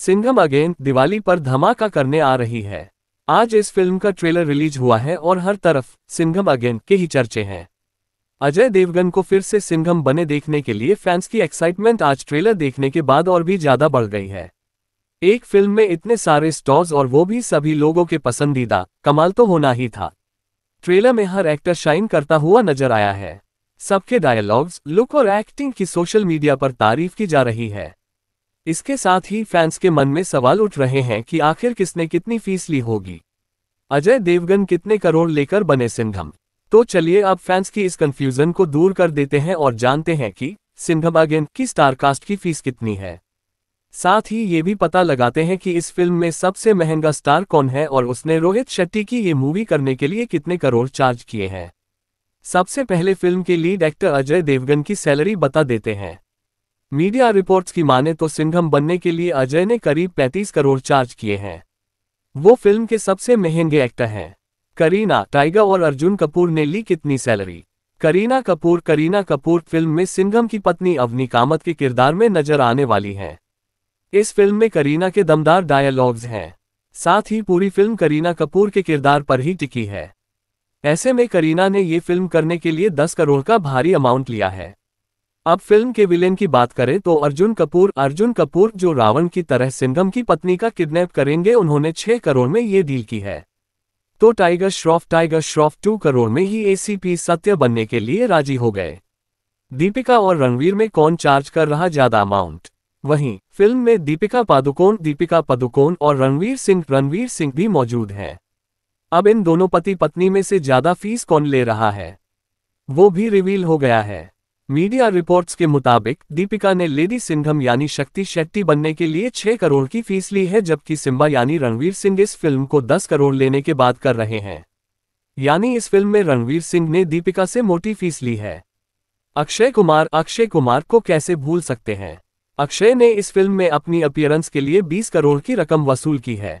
Singham again Diwali पर धमाका करने आ रही है आज इस फिल्म का ट्रेलर रिलीज हुआ है और हर तरफ सिंघम अगेन के ही चर्चे हैं अजय देवगन को फिर से सिंघम बने देखने के लिए फैंस की एक्साइटमेंट आज ट्रेलर देखने के बाद और भी ज्यादा बढ़ गई है एक फिल्म में इतने सारे स्टॉर्स और वो भी सभी लोगों के पसंदीदा कमाल तो होना ही था ट्रेलर में हर एक्टर शाइन करता हुआ नजर आया है सबके डायलॉग्स लुक और एक्टिंग की सोशल मीडिया पर तारीफ की जा रही है इसके साथ ही फैंस के मन में सवाल उठ रहे हैं कि आखिर किसने कितनी फीस ली होगी अजय देवगन कितने करोड़ लेकर बने सिंघम तो चलिए अब फैंस की इस कंफ्यूजन को दूर कर देते हैं और जानते हैं कि सिंघम अगेन की स्टारकास्ट की फीस कितनी है साथ ही ये भी पता लगाते हैं कि इस फिल्म में सबसे महंगा स्टार कौन है और उसने रोहित शेट्टी की ये मूवी करने के लिए कितने करोड़ चार्ज किए हैं सबसे पहले फिल्म के लीड एक्टर अजय देवगन की सैलरी बता देते हैं मीडिया रिपोर्ट्स की माने तो सिंघम बनने के लिए अजय ने करीब 35 करोड़ चार्ज किए हैं वो फिल्म के सबसे महंगे एक्टर हैं करीना टाइगर और अर्जुन कपूर ने ली कितनी सैलरी करीना कपूर करीना कपूर फिल्म में सिंघम की पत्नी अवनी कामत के किरदार में नजर आने वाली हैं इस फिल्म में करीना के दमदार डायलॉग्स हैं साथ ही पूरी फिल्म करीना कपूर के किरदार पर ही टिकी है ऐसे में करीना ने ये फिल्म करने के लिए 10 करोड़ का भारी अमाउंट लिया है अब फिल्म के विलेन की बात करें तो अर्जुन कपूर अर्जुन कपूर जो रावण की तरह सिंघम की पत्नी का किडनैप करेंगे उन्होंने छह करोड़ में ये डील की है तो Tiger Shroff Tiger Shroff two crore में ही एसीपी सत्य बनने के लिए राजी हो गए दीपिका और रणवीर में कौन चार्ज कर रहा ज्यादा अमाउंट वहीं फिल्म में दीपिका पादुकोण दीपिका पादुकोण और रणवीर सिंह रणवीर सिंह भी मौजूद हैं अब इन दोनों पति पत्नी में से ज्यादा फीस कौन ले रहा है वो भी रिवील हो गया है मीडिया रिपोर्ट्स के मुताबिक दीपिका ने लेडी सिंघम यानी शक्ति शेट्टी बनने के लिए छह करोड़ की फीस ली है जबकि सिम्बा यानी रणवीर सिंह इस फिल्म को दस करोड़ लेने के बाद कर रहे हैं यानी इस फिल्म में रणवीर सिंह ने दीपिका से मोटी फीस ली है अक्षय कुमार अक्षय कुमार को कैसे भूल सकते हैं अक्षय ने इस फिल्म में अपनी अपियरेंस के लिए बीस करोड़ की रकम वसूल की है